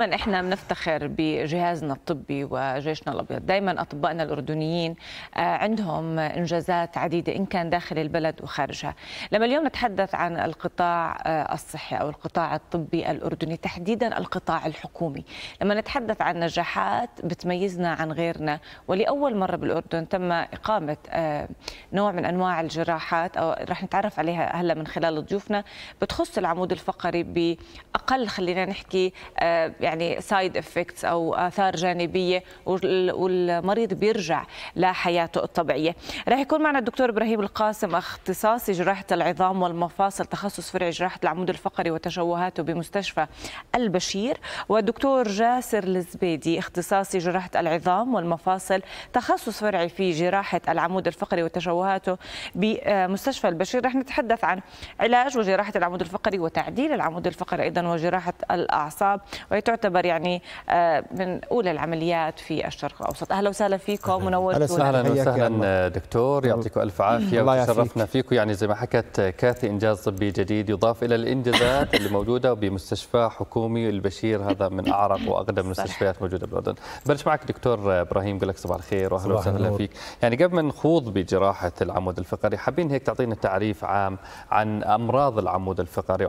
دائما احنا بنفتخر بجهازنا الطبي وجيشنا الابيض، دائما اطبائنا الاردنيين آه، عندهم انجازات عديده ان كان داخل البلد وخارجها، لما اليوم نتحدث عن القطاع آه، الصحي او القطاع الطبي الاردني تحديدا القطاع الحكومي، لما نتحدث عن نجاحات بتميزنا عن غيرنا ولاول مره بالاردن تم اقامه آه، نوع من انواع الجراحات او رح نتعرف عليها هلا من خلال ضيوفنا بتخص العمود الفقري باقل خلينا نحكي يعني يعني سايد افكتس او اثار جانبيه والمريض بيرجع لحياته الطبيعيه راح يكون معنا الدكتور ابراهيم القاسم اختصاصي جراحه العظام والمفاصل تخصص فرع جراحه العمود الفقري وتشوهاته بمستشفى البشير والدكتور جاسر الزبيدي اختصاصي جراحه العظام والمفاصل تخصص فرعي في جراحه العمود الفقري وتشوهاته بمستشفى البشير رح نتحدث عن علاج وجراحه العمود الفقري وتعديل العمود الفقري ايضا وجراحه الاعصاب وهي يعتبر يعني آه، من اولى العمليات في الشرق الاوسط اهلا وسهلا فيكم منورتونا اهلا وسهلا, وسهلا دكتور يعطيكم الف عافيه وتشرفنا فيكم يعني زي ما حكت كاثي انجاز طبي جديد يضاف الى الانجازات اللي موجوده بمستشفى حكومي البشير هذا من اعرق واقدم المستشفيات موجوده بالاردن بلش معك دكتور ابراهيم بقول لك صباح الخير واهلا وسهلا فيك يعني قبل ما نخوض بجراحه العمود الفقري حابين هيك تعطينا تعريف عام عن امراض العمود الفقري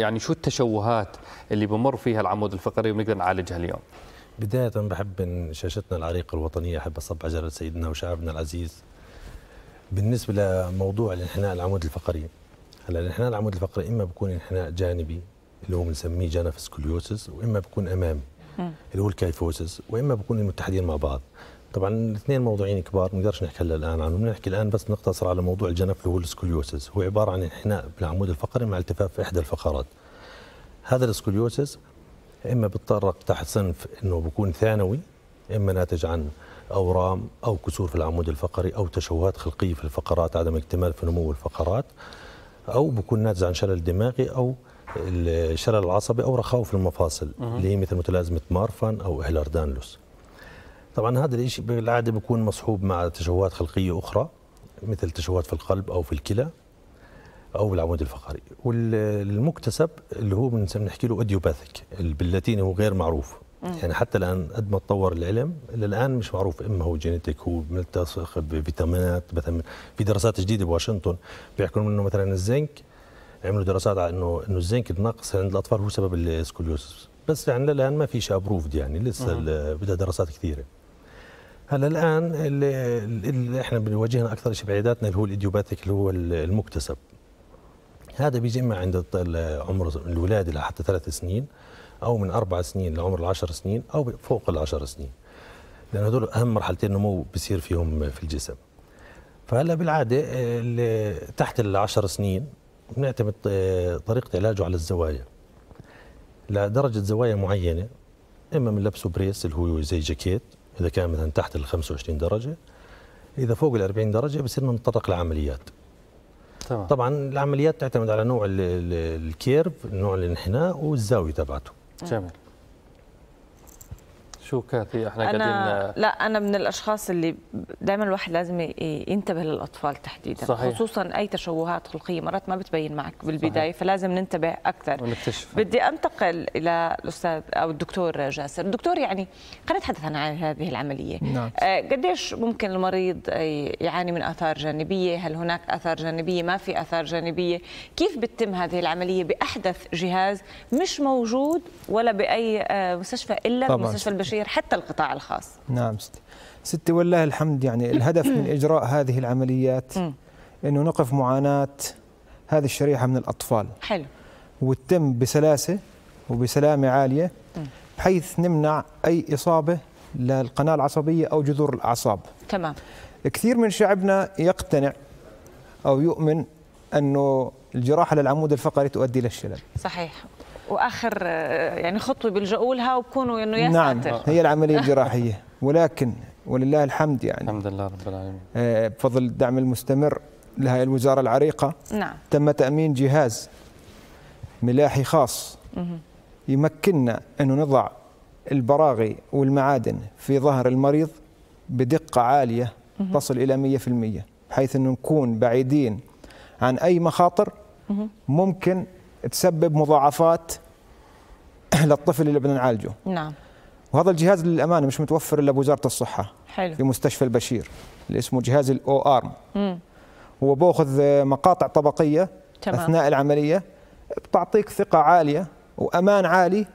يعني شو التشوهات اللي بمر فيها العمود الامراض الفقري ونقدر نعالجها اليوم بدايه بحب من شاشتنا العريقه الوطنيه احب اصب على سيدنا وشعبنا العزيز بالنسبه لموضوع الانحناء العمود الفقري هلا الانحناء العمود الفقري اما بكون انحناء جانبي اللي هو بنسميه جانف سكوليوسس واما بكون امامي اللي هو الكايفوسس واما بكون المتحدين مع بعض طبعا الاثنين موضوعين كبار ما نقدرش نحكي هلا الان عنهم بنحكي الان بس نقتصر على موضوع الجنف اللي هو السكوليوسس هو عباره عن انحناء بالعمود الفقري مع التفاف في احدى الفقرات هذا السكوليوسس اما بتطرق تحت صنف انه بكون ثانوي اما ناتج عن اورام او كسور في العمود الفقري او تشوهات خلقيه في الفقرات عدم اكتمال في نمو الفقرات او بكون ناتج عن شلل دماغي او الشلل العصبي او رخاوه في المفاصل اللي هي مثل متلازمه مارفان او دانلوس طبعا هذا الشيء بالعاده بيكون مصحوب مع تشوهات خلقيه اخرى مثل تشوهات في القلب او في الكلى او العمود الفقري والمكتسب اللي هو بنحكي له اديوباثيك باللاتيني هو غير معروف يعني حتى الان قد ما تطور العلم للان مش معروف اما هو جينيتيك هو ملتصق بفيتامينات مثلا في دراسات جديده بواشنطن بيحكوا انه مثلا الزنك عملوا دراسات على انه انه الزنك النقص عند الاطفال هو سبب السكوليوسس بس يعني للان ما في شيء ابروفد يعني لسه بدها دراسات كثيره هلا الان اللي, اللي احنا بنواجهنا اكثر شيء بعياداتنا اللي هو الايديوباثيك اللي هو المكتسب هذا بيجي اما عند عمر الولاده لحتى ثلاث سنين او من اربع سنين لعمر العشر سنين او فوق العشر سنين لان هدول اهم مرحلتين نمو بصير فيهم في الجسم فهلا بالعاده تحت العشر سنين بنعتمد آه، طريقه علاجه على الزوايا لدرجه زوايا معينه اما من لبسه بريس اللي هو زي جاكيت اذا كان مثلا تحت ال 25 درجه اذا فوق ال 40 درجه بصير نتطرق لعمليات طبعا, طبعا العمليات تعتمد على نوع الكيرف نوع الانحناء والزاويه تبعته جميل شو كاتي احنا أنا قاعدين لا انا من الاشخاص اللي دائما الواحد لازم ينتبه للاطفال تحديدا صحيح. خصوصا اي تشوهات خلقيه مرات ما بتبين معك بالبدايه صحيح. فلازم ننتبه اكثر ونكتشف. بدي انتقل الى الاستاذ او الدكتور جاسر الدكتور يعني خلينا نتحدث عن هذه العمليه نعم. آه، قديش ممكن المريض يعاني من اثار جانبيه هل هناك اثار جانبيه ما في اثار جانبيه كيف بتتم هذه العمليه باحدث جهاز مش موجود ولا باي آه، مستشفى الا طبعا. بمستشفى البشريه الصغير حتى القطاع الخاص نعم ستي ستي والله الحمد يعني الهدف من إجراء هذه العمليات أنه نقف معاناة هذه الشريحة من الأطفال حلو وتتم بسلاسة وبسلامة عالية بحيث نمنع أي إصابة للقناة العصبية أو جذور الأعصاب تمام كثير من شعبنا يقتنع أو يؤمن أنه الجراحة للعمود الفقري تؤدي إلى الشلل صحيح واخر آه، يعني خطوه بيلجؤوا لها وبكونوا انه يا نعم هي العمليه الجراحيه ولكن ولله الحمد يعني الحمد لله رب العالمين آه، بفضل الدعم المستمر لهذه الوزاره العريقه نعم تم تامين جهاز ملاحي خاص يمكننا انه نضع البراغي والمعادن في ظهر المريض بدقه عاليه تصل الى 100% بحيث انه نكون بعيدين عن اي مخاطر ممكن تسبب مضاعفات للطفل اللي بدنا نعالجه نعم وهذا الجهاز للامانه مش متوفر الا بوزاره الصحه حلو. في مستشفى البشير اللي اسمه جهاز الاو ارم هو باخذ مقاطع طبقيه تمام. اثناء العمليه بتعطيك ثقه عاليه وامان عالي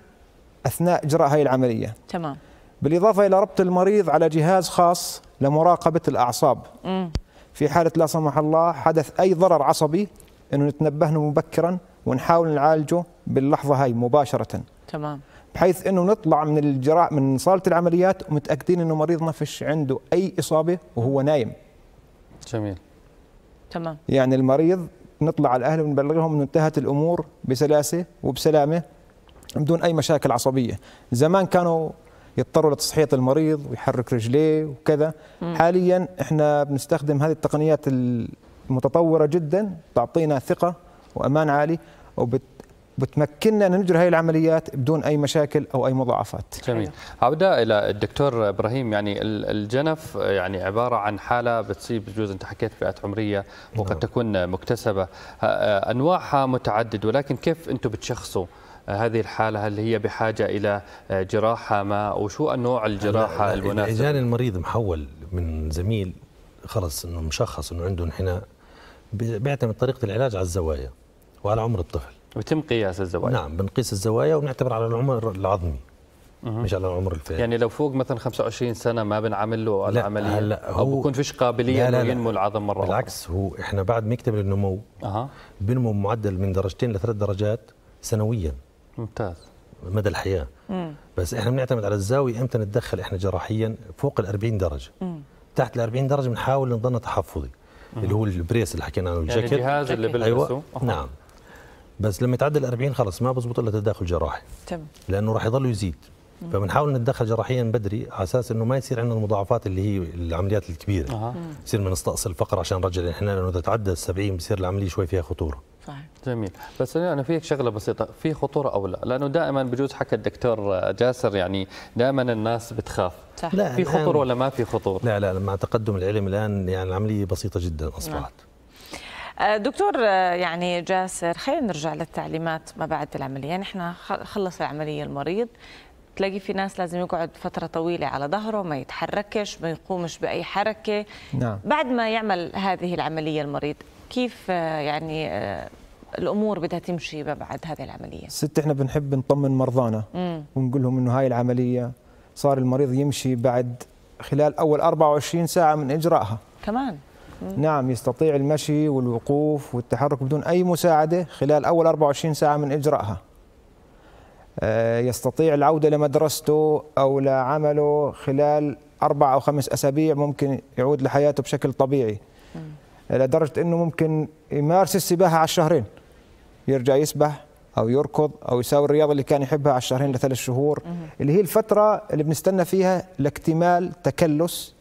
اثناء اجراء هاي العمليه تمام بالاضافه الى ربط المريض على جهاز خاص لمراقبه الاعصاب مم. في حاله لا سمح الله حدث اي ضرر عصبي انه نتنبه مبكرا ونحاول نعالجه باللحظه هاي مباشره تمام بحيث انه نطلع من الجراء من صاله العمليات ومتاكدين انه مريضنا فيش عنده اي اصابه وهو نايم جميل تمام يعني المريض نطلع على الاهل ونبلغهم انه انتهت الامور بسلاسه وبسلامه بدون اي مشاكل عصبيه زمان كانوا يضطروا لتصحية المريض ويحرك رجليه وكذا مم. حاليا احنا بنستخدم هذه التقنيات المتطورة جدا تعطينا ثقة وأمان عالي وبتمكننا ان نجري هذه العمليات بدون اي مشاكل او اي مضاعفات. جميل. عوده الى الدكتور ابراهيم يعني الجنف يعني عباره عن حاله بتصيب بجوز انت حكيت فئات عمريه وقد نعم. تكون مكتسبه آه، انواعها متعدد ولكن كيف انتم بتشخصوا هذه الحاله هل هي بحاجه الى جراحه ما وشو نوع الجراحه المناسبه؟ اذا المريض محول من زميل خلص انه مشخص انه عنده انحناء بيعتمد طريقه العلاج على الزوايا. وعلى عمر الطفل ويتم قياس الزوايا نعم بنقيس الزوايا وبنعتبر على العمر العظمي مش على العمر الفعلي يعني لو فوق مثلا 25 سنه ما بنعمل له العمليه هلا هو او بكون فيش قابليه لا لا انه ينمو العظم مره بالعكس هو احنا بعد ما يكتمل النمو اها بنمو معدل من درجتين لثلاث درجات سنويا ممتاز مدى الحياه مم. بس احنا بنعتمد على الزاويه امتى نتدخل احنا جراحيا فوق ال 40 درجه مم. تحت ال 40 درجه بنحاول نضلنا تحفظي مم. اللي هو البريس اللي حكينا عنه يعني الجاكيت يعني الجهاز اللي بلبسه أيوة. نعم بس لما يتعدى ال 40 خلص ما بزبط الا تداخل جراحي تمام لانه راح يضل يزيد فبنحاول نتدخل جراحيا بدري على اساس انه ما يصير عندنا المضاعفات اللي هي العمليات الكبيره آه. يصير بنستأصل فقر عشان نرجع يعني احنا لانه اذا تعدى ال 70 بصير العمليه شوي فيها خطوره صحيح جميل بس انا فيك شغله بسيطه في خطوره او لا لانه دائما بجوز حكى الدكتور جاسر يعني دائما الناس بتخاف صح. لا في خطر ولا ما في خطور لا لا مع تقدم العلم الان يعني العمليه بسيطه جدا اصبحت نعم. آه، دكتور آه، يعني جاسر خلينا نرجع للتعليمات ما بعد العمليه نحن يعني خلص العمليه المريض تلاقي في ناس لازم يقعد فترة طويلة على ظهره ما يتحركش ما يقومش بأي حركة نعم. بعد ما يعمل هذه العملية المريض كيف آه، يعني الامور بدها تمشي ما بعد هذه العمليه ست احنا بنحب نطمن مرضانا ونقول لهم انه هاي العمليه صار المريض يمشي بعد خلال اول 24 ساعه من اجرائها كمان نعم يستطيع المشي والوقوف والتحرك بدون أي مساعدة خلال أول 24 ساعة من إجرائها آه، يستطيع العودة لمدرسته أو لعمله خلال أربع أو خمس أسابيع ممكن يعود لحياته بشكل طبيعي لدرجة أنه ممكن يمارس السباحة على الشهرين يرجع يسبح أو يركض أو يساوي الرياضة اللي كان يحبها على الشهرين لثلاث شهور اللي هي الفترة اللي بنستنى فيها لاكتمال تكلس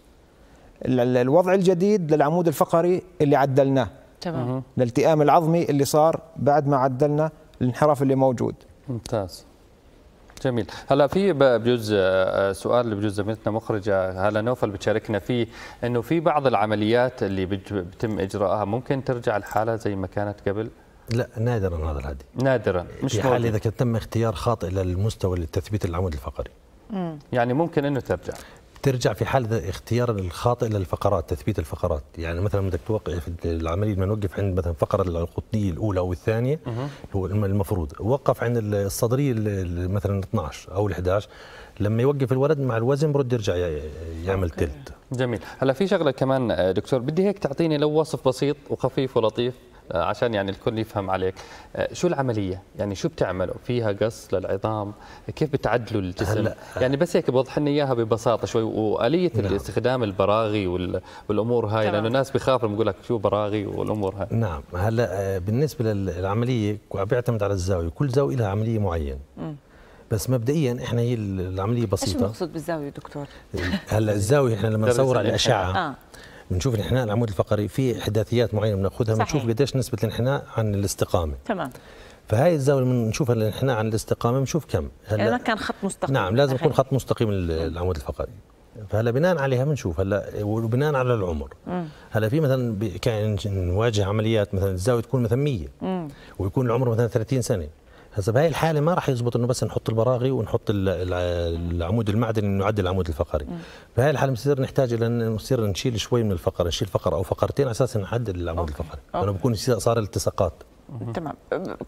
الوضع الجديد للعمود الفقري اللي عدلناه تمام الالتئام العظمي اللي صار بعد ما عدلنا الانحراف اللي موجود ممتاز جميل هلا في بجوز آه، آه، سؤال اللي بجوز زميلتنا مخرجه هلا نوفل بتشاركنا فيه انه في بعض العمليات اللي بتم اجراءها ممكن ترجع الحاله زي ما كانت قبل لا نادرا هذا العادي نادرا مش في حال اذا كان تم اختيار خاطئ للمستوى لتثبيت العمود الفقري مم. يعني ممكن انه ترجع ترجع في حال اختيار الخاطئ للفقرات تثبيت الفقرات يعني مثلا بدك توقف العمليه لما نوقف عند مثلا فقره القطنيه الاولى او الثانيه هو المفروض وقف عند الصدريه مثلا 12 او ال 11 لما يوقف الولد مع الوزن برد يرجع يعمل تلت جميل هلا في شغله كمان دكتور بدي هيك تعطيني لو وصف بسيط وخفيف ولطيف آه، عشان يعني الكل يفهم عليك آه، شو العمليه يعني شو بتعملوا فيها قص للعظام كيف بتعدلوا الجسم هلا. آه. يعني بس هيك بوضح لنا اياها ببساطه شوي واليه نعم. الاستخدام البراغي والامور هاي لانه الناس بخافوا لما لك شو براغي والامور هاي نعم هلا بالنسبه للعمليه بيعتمد على الزاويه كل زاويه لها عمليه معينه بس مبدئيا احنا هي العمليه بسيطه ايش المقصود بالزاويه دكتور هلا الزاويه احنا لما نصور على الاشعه آه. بنشوف الانحناء العمود الفقري في احداثيات معينه بناخذها بنشوف قديش نسبه الانحناء عن الاستقامه تمام فهي الزاويه اللي بنشوفها الانحناء عن الاستقامه بنشوف كم هلا يعني كان خط مستقيم نعم لازم يكون خط مستقيم العمود الفقري فهلا بناء عليها بنشوف هلا وبناء على العمر مم. هلا في مثلا كان نواجه عمليات مثلا الزاويه تكون مثلا 100 ويكون العمر مثلا 30 سنه هسه بهاي الحاله ما راح يزبط انه بس نحط البراغي ونحط العمود المعدني نعدل العمود الفقري بهاي الحاله بنصير نحتاج الى نصير نشيل شوي من الفقره نشيل فقره او فقرتين على اساس نعدل العمود أوكي. الفقري لانه بكون صار التصاقات تمام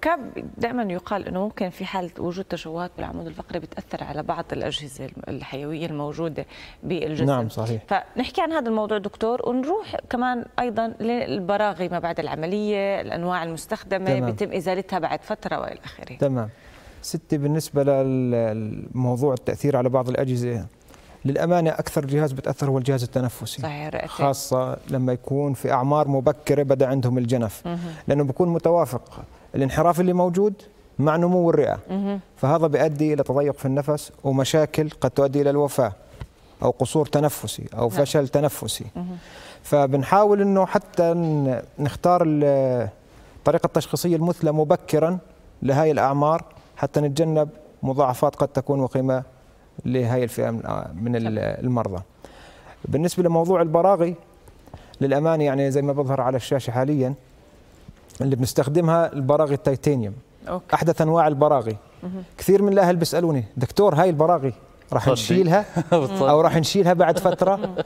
كان دائما يقال انه ممكن في حاله وجود تشوهات بالعمود الفقري بتاثر على بعض الاجهزه الحيويه الموجوده بالجسم نعم صحيح فنحكي عن هذا الموضوع دكتور ونروح كمان ايضا للبراغي ما بعد العمليه الانواع المستخدمه تمام. بيتم ازالتها بعد فتره والى اخره تمام ستي بالنسبة للموضوع التأثير على بعض الأجهزة للامانه اكثر جهاز بتاثر هو الجهاز التنفسي صحيح خاصه لما يكون في اعمار مبكره بدا عندهم الجنف مه. لانه بيكون متوافق الانحراف اللي موجود مع نمو الرئه مه. فهذا بيؤدي الى تضيق في النفس ومشاكل قد تؤدي الى الوفاه او قصور تنفسي او نعم. فشل تنفسي مه. فبنحاول انه حتى نختار الطريقه التشخيصيه المثلى مبكرا لهذه الاعمار حتى نتجنب مضاعفات قد تكون وقيمه لهي الفئه من آه، المرضى. بالنسبه لموضوع البراغي للامانه يعني زي ما بظهر على الشاشه حاليا اللي بنستخدمها البراغي التيتانيوم أوكي. احدث انواع البراغي كثير من الاهل بيسالوني دكتور هاي البراغي راح نشيلها او راح نشيلها بعد فتره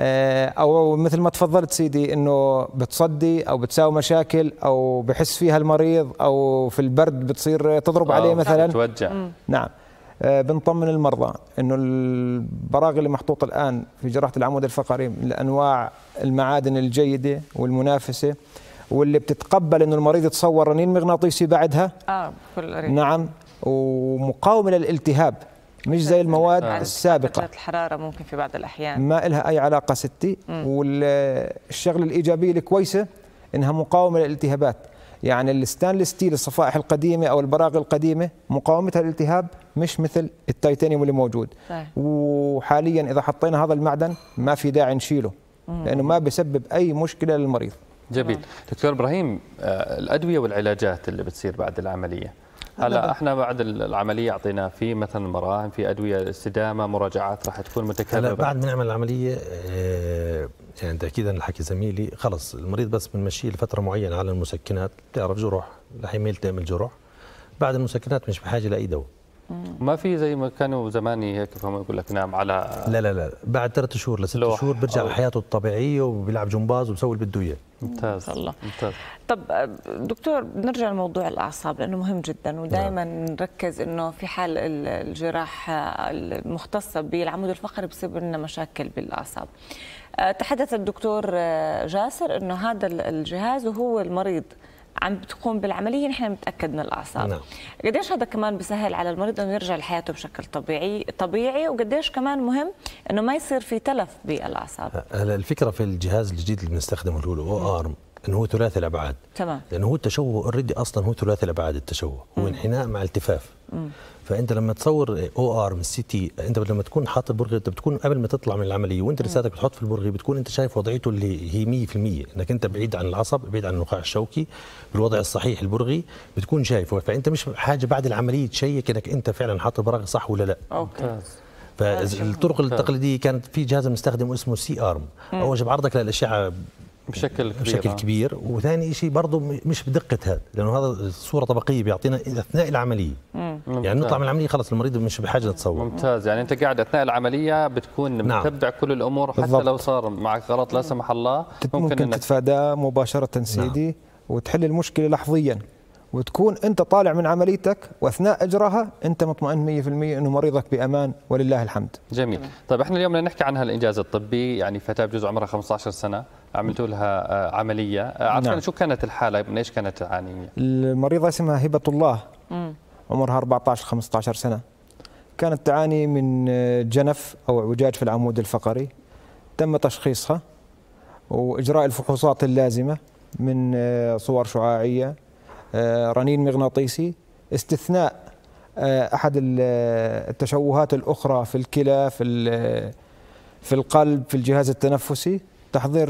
آه، او مثل ما تفضلت سيدي انه بتصدي او بتساوي مشاكل او بحس فيها المريض او في البرد بتصير تضرب آه، عليه مثلا بتوجع نعم آه، بنطمن المرضى انه البراغي اللي محطوط الان في جراحه العمود الفقري من المعادن الجيده والمنافسه واللي بتتقبل انه المريض يتصور رنين مغناطيسي بعدها اه كل نعم ومقاومه للالتهاب مش زي المواد آه. السابقة الحرارة ممكن في بعض الأحيان ما لها أي علاقة ستي والشغلة الإيجابية الكويسة إنها مقاومة للالتهابات يعني الستانلس ستيل الصفائح القديمه او البراغي القديمه مقاومتها للالتهاب مش مثل التيتانيوم اللي موجود صحيح. وحاليا اذا حطينا هذا المعدن ما في داعي نشيله مم. لانه ما بيسبب اي مشكله للمريض جميل دكتور ابراهيم آه، الادويه والعلاجات اللي بتصير بعد العمليه هلا احنا بعد العمليه اعطينا في مثلا مراهم في ادويه استدامه مراجعات راح تكون متكرره هلا بعد ما نعمل العمليه آه، يعني تاكيدا الحكي زميلي خلص المريض بس بنمشيه لفتره معينه على المسكنات بتعرف جروح رح يميل تعمل جروح بعد المسكنات مش بحاجه لاي دواء ما في زي ما كانوا زماني هيك فهم يقول لك نام على لا لا لا بعد ثلاث شهور لست شهور بيرجع لحياته الطبيعيه وبيلعب جمباز وبسوي اللي بده اياه ممتاز الله ممتاز طب آه، دكتور بنرجع لموضوع الاعصاب لانه مهم جدا ودائما نعم. نركز انه في حال الجراح آه، المختصه بالعمود الفقري بصيب لنا مشاكل بالاعصاب آه، تحدث الدكتور جاسر انه هذا الجهاز وهو المريض عم بتقوم بالعمليه نحن بنتاكد من الاعصاب نعم. قديش هذا كمان بسهل على المريض انه يرجع لحياته بشكل طبيعي طبيعي وقديش كمان مهم انه ما يصير في تلف بالاعصاب هلا الفكره في الجهاز الجديد اللي بنستخدمه اللي هو الاو ارم انه هو ثلاثي الابعاد تمام لانه هو التشوه اوريدي اصلا هو ثلاثي الابعاد التشوه هو انحناء مع التفاف فانت لما تصور او ار من سيتي انت لما تكون حاطط برغي انت بتكون قبل ما تطلع من العمليه وانت رسالتك بتحط في البرغي بتكون انت شايف وضعيته اللي هي 100% انك انت بعيد عن العصب بعيد عن النخاع الشوكي بالوضع الصحيح البرغي بتكون شايفه فانت مش حاجه بعد العمليه تشيك انك انت فعلا حاطط برغي صح ولا لا اوكي فالطرق التقليديه كانت في جهاز بنستخدمه اسمه سي ارم اول شيء بعرضك للاشعه بشكل كبير بشكل آه. كبير وثاني شيء برضه مش بدقه هذا لانه هذا الصوره طبقيه بيعطينا اثناء العمليه مم. يعني نطلع من العمليه خلص المريض مش بحاجه تصور ممتاز يعني انت قاعد اثناء العمليه بتكون نعم. متبدع كل الامور حتى بالضبط. لو صار معك غلط لا سمح الله ممكن, ممكن تتفاداه مباشره سيدي نعم. وتحل المشكله لحظيا وتكون انت طالع من عمليتك واثناء اجراها انت مطمئن 100% انه مريضك بامان ولله الحمد. جميل، طيب احنا اليوم بدنا نحكي عن هالانجاز الطبي يعني فتاه بجوز عمرها 15 سنه عملتوا لها آه، عمليه آه، عفوا نعم. شو كانت الحاله من ايش كانت تعاني المريضه اسمها هبه الله مم. عمرها 14 15 سنه كانت تعاني من آه، جنف او اعوجاج في العمود الفقري تم تشخيصها واجراء الفحوصات اللازمه من صور شعاعيه رنين مغناطيسي استثناء احد التشوهات الاخرى في الكلى في في القلب في الجهاز التنفسي تحضير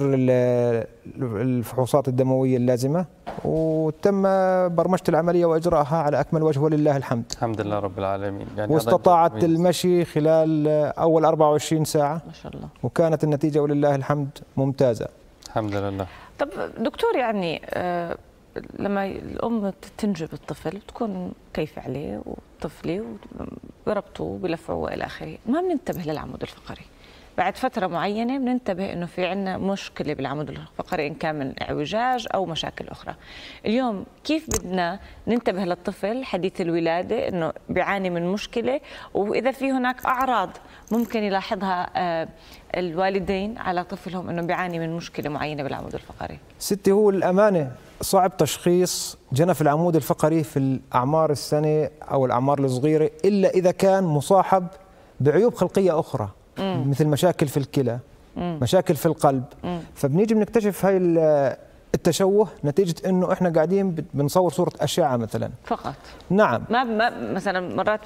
الفحوصات الدمويه اللازمه وتم برمجه العمليه واجراءها على اكمل وجه ولله الحمد. الحمد لله رب العالمين. يعني واستطاعت المشي خلال اول 24 ساعه. ما شاء الله. وكانت النتيجه ولله الحمد ممتازه. الحمد لله. طب دكتور يعني آه، لما الام تنجب الطفل تكون كيف عليه وطفلي وربطه وبلفعه والى اخره، ما بننتبه للعمود الفقري. بعد فتره معينه بننتبه انه في عندنا مشكله بالعمود الفقري ان كان من اعوجاج او مشاكل اخرى اليوم كيف بدنا ننتبه للطفل حديث الولاده انه بيعاني من مشكله واذا في هناك اعراض ممكن يلاحظها آه، الوالدين على طفلهم انه بيعاني من مشكله معينه بالعمود الفقري ستي هو الامانه صعب تشخيص جنف العمود الفقري في الاعمار السنه او الاعمار الصغيره الا اذا كان مصاحب بعيوب خلقيه اخرى مم. مثل مشاكل في الكلى مشاكل في القلب مم. فبنيجي بنكتشف هاي التشوه نتيجه انه احنا قاعدين بنصور صوره اشعه مثلا فقط نعم ما, ما مثلا مرات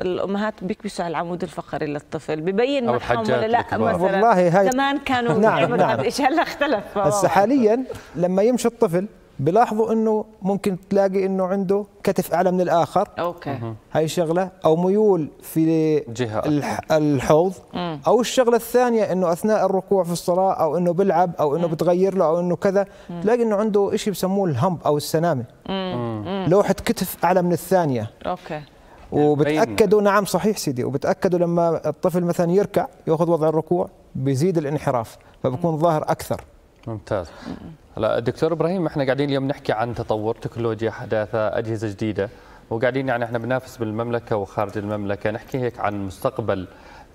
الامهات بيكبسوا على العمود الفقري للطفل ببين معهم ولا لا مثلا والله هاي زمان كانوا نعم نعم ايش هلا اختلف هسه حاليا لما يمشي الطفل بلاحظوا انه ممكن تلاقي انه عنده كتف اعلى من الاخر اوكي هاي شغله او ميول في جهة الحوض مم. او الشغله الثانيه انه اثناء الركوع في الصلاه او انه بلعب او انه مم. بتغير له او انه كذا مم. تلاقي انه عنده شيء بسموه الهمب او السنامه لوحه كتف اعلى من الثانيه اوكي وبتاكدوا نعم صحيح سيدي وبتاكدوا لما الطفل مثلا يركع ياخذ وضع الركوع بيزيد الانحراف فبكون ظاهر اكثر ممتاز هلا دكتور ابراهيم احنا قاعدين اليوم نحكي عن تطور تكنولوجيا حداثه اجهزه جديده وقاعدين يعني احنا بننافس بالمملكه وخارج المملكه نحكي هيك عن مستقبل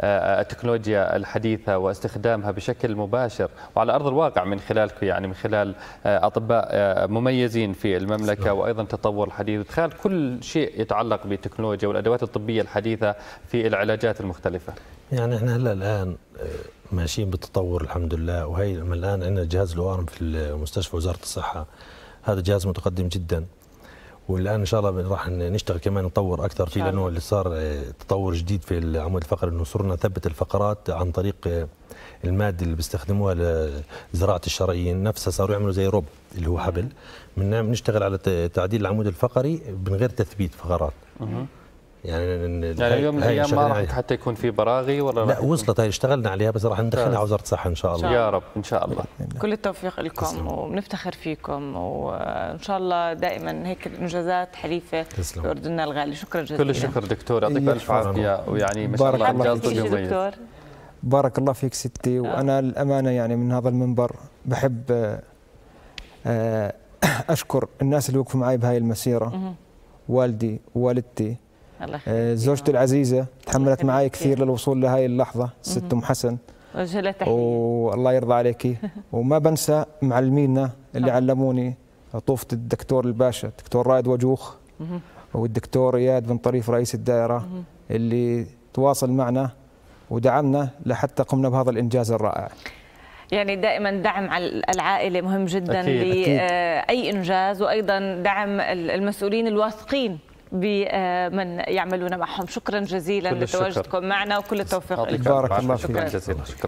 آه، التكنولوجيا الحديثة واستخدامها بشكل مباشر وعلى أرض الواقع من خلالكم يعني من خلال آه، أطباء آه، مميزين في المملكة وأيضا تطور الحديث وإدخال كل شيء يتعلق بالتكنولوجيا والأدوات الطبية الحديثة في العلاجات المختلفة يعني احنا هلا الآن ماشيين بالتطور الحمد لله وهي الان عندنا جهاز الوارم في مستشفى وزاره الصحه هذا جهاز متقدم جدا والان ان شاء الله راح نشتغل كمان نطور اكثر فيه لانه اللي صار تطور جديد في العمود الفقري انه صرنا نثبت الفقرات عن طريق الماده اللي بيستخدموها لزراعه الشرايين نفسها صاروا يعملوا زي روب اللي هو حبل بنشتغل على تعديل العمود الفقري من غير تثبيت فقرات يعني يعني يوم من الايام ما راح حتى يكون في براغي ولا لا وصلت هي اشتغلنا عليها بس راح ندخلها على وزاره الصحه ان شاء الله يا رب ان شاء الله كل التوفيق لكم وبنفتخر فيكم وان شاء الله دائما هيك انجازات حليفه تسلم. لاردننا الغالي شكرا جزيلا كل الشكر دكتور يعطيك الف عافيه ويعني ما شاء الله انجاز دكتور بارك الله فيك ستي وانا الامانه يعني من هذا المنبر بحب آه، آه، اشكر الناس اللي وقفوا معي بهاي المسيره والدي ووالدتي الله آه، زوجتي العزيزه تحملت معي كثير للوصول لهي اللحظه ست ام حسن وجه لها تحيه والله يرضى عليك وما بنسى معلمينا اللي علموني طوفه الدكتور الباشا الدكتور رائد وجوخ والدكتور اياد بن طريف رئيس الدائره اللي تواصل معنا ودعمنا لحتى قمنا بهذا الانجاز الرائع يعني دائما دعم العائله مهم جدا لاي آه، انجاز وايضا دعم المسؤولين الواثقين بمن يعملون معهم شكرا جزيلا لتواجدكم معنا وكل التوفيق لكم شكرا جزيلا